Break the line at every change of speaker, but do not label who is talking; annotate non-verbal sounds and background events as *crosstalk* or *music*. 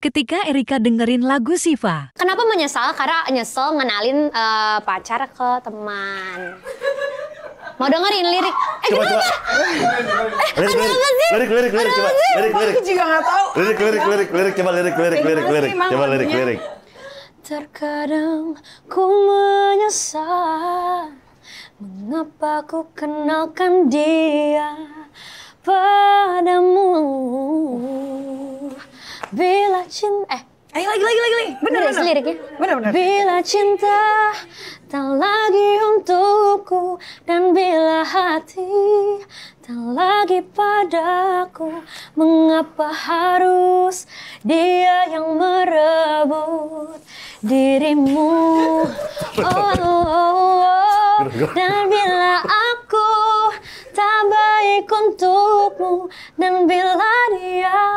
ketika Erika dengerin lagu Siva.
Kenapa menyesal? Karena nyesel ngenalin uh, pacar ke teman. Mau dengerin lirik? Eh
coba, Coba. Lirik, eh, lirik, lirik, lirik, lirik, coba. Lirik, lirik. juga
gak tahu. Lirik, lirik,
lirik, lirik, coba lirik, lirik, lirik, lirik. Coba lirik, lirik.
Terkadang ku menyesal Mengapa ku kenalkan dia padamu Bila cinta eh Ayo lagi lagi lagi lagi. Benar Liriknya. Benar benar. Bila cinta tak lagi untukku dan bila hati tak lagi padaku mengapa harus dia yang merebut dirimu *laughs* oh, oh, oh. dan bila aku tak baik untukmu dan bila dia